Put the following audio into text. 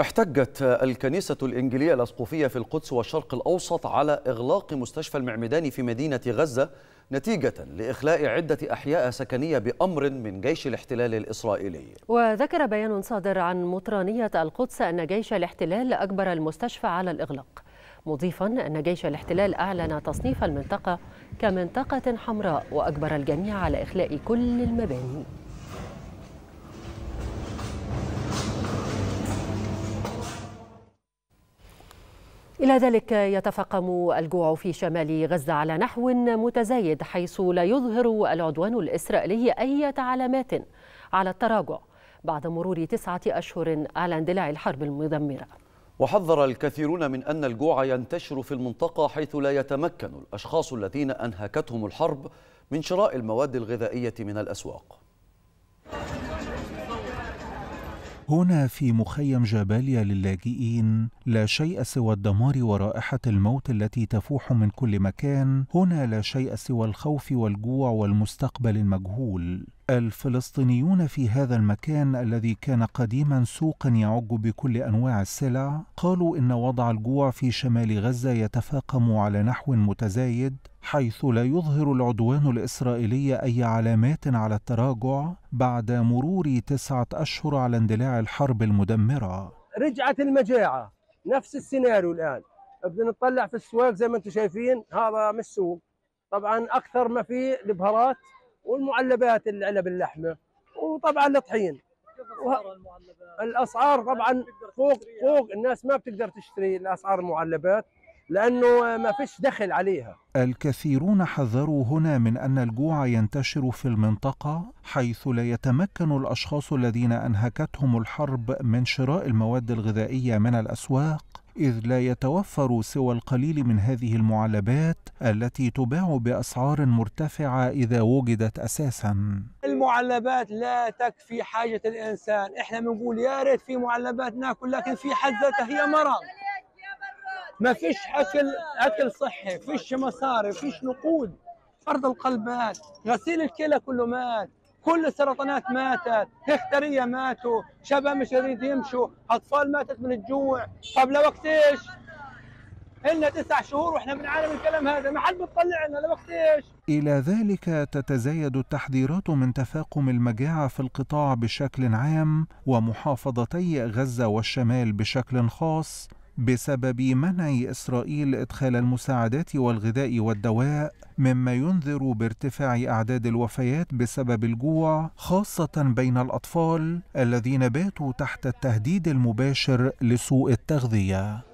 احتجت الكنيسة الإنجيلية الأسقفية في القدس والشرق الأوسط على إغلاق مستشفى المعمداني في مدينة غزة نتيجة لإخلاء عدة أحياء سكنية بأمر من جيش الاحتلال الإسرائيلي وذكر بيان صادر عن مطرانية القدس أن جيش الاحتلال أجبر المستشفى على الإغلاق مضيفا أن جيش الاحتلال أعلن تصنيف المنطقة كمنطقة حمراء وأجبر الجميع على إخلاء كل المباني إلى ذلك يتفاقم الجوع في شمال غزة على نحو متزايد حيث لا يظهر العدوان الإسرائيلي أي علامات على التراجع بعد مرور تسعة أشهر على اندلاع الحرب المدمرة وحذر الكثيرون من أن الجوع ينتشر في المنطقة حيث لا يتمكن الأشخاص الذين أنهكتهم الحرب من شراء المواد الغذائية من الأسواق هنا في مخيم جباليا للاجئين لا شيء سوى الدمار ورائحة الموت التي تفوح من كل مكان هنا لا شيء سوى الخوف والجوع والمستقبل المجهول الفلسطينيون في هذا المكان الذي كان قديما سوقا يعج بكل انواع السلع قالوا ان وضع الجوع في شمال غزه يتفاقم على نحو متزايد حيث لا يظهر العدوان الاسرائيلي اي علامات على التراجع بعد مرور تسعه اشهر على اندلاع الحرب المدمره رجعت المجاعه نفس السيناريو الان بدنا نطلع في السواق زي ما انتم شايفين هذا مش سوق طبعا اكثر ما فيه البهارات والمعلبات العلب اللحمه وطبعا الطحين الاسعار طبعا فوق فوق الناس ما بتقدر تشتري الاسعار المعلبات لانه ما فيش دخل عليها الكثيرون حذروا هنا من ان الجوع ينتشر في المنطقه حيث لا يتمكن الاشخاص الذين انهكتهم الحرب من شراء المواد الغذائيه من الاسواق إذ لا يتوفر سوى القليل من هذه المعلبات التي تباع بأسعار مرتفعة إذا وجدت أساسا المعلبات لا تكفي حاجة الإنسان إحنا بنقول يا ريت في معلبات ناكل لكن في حد ذاتها هي مرض ما فيش أكل أكل صحي فيش مصاري فيش نقود فرض القلبات غسيل الكلى كله مات كل السرطانات ماتت هختريه ماتوا شباب مش يريد يمشوا اطفال ماتت من الجوع طب لوقت ايش إلنا تسع شهور وإحنا بنعاني من الكلام هذا ما حد بتطلع لنا لوقت إيش إلى ذلك تتزايد التحذيرات من تفاقم المجاعة في القطاع بشكل عام ومحافظتي غزة والشمال بشكل خاص بسبب منع إسرائيل إدخال المساعدات والغذاء والدواء مما ينذر بارتفاع أعداد الوفيات بسبب الجوع خاصة بين الأطفال الذين باتوا تحت التهديد المباشر لسوء التغذية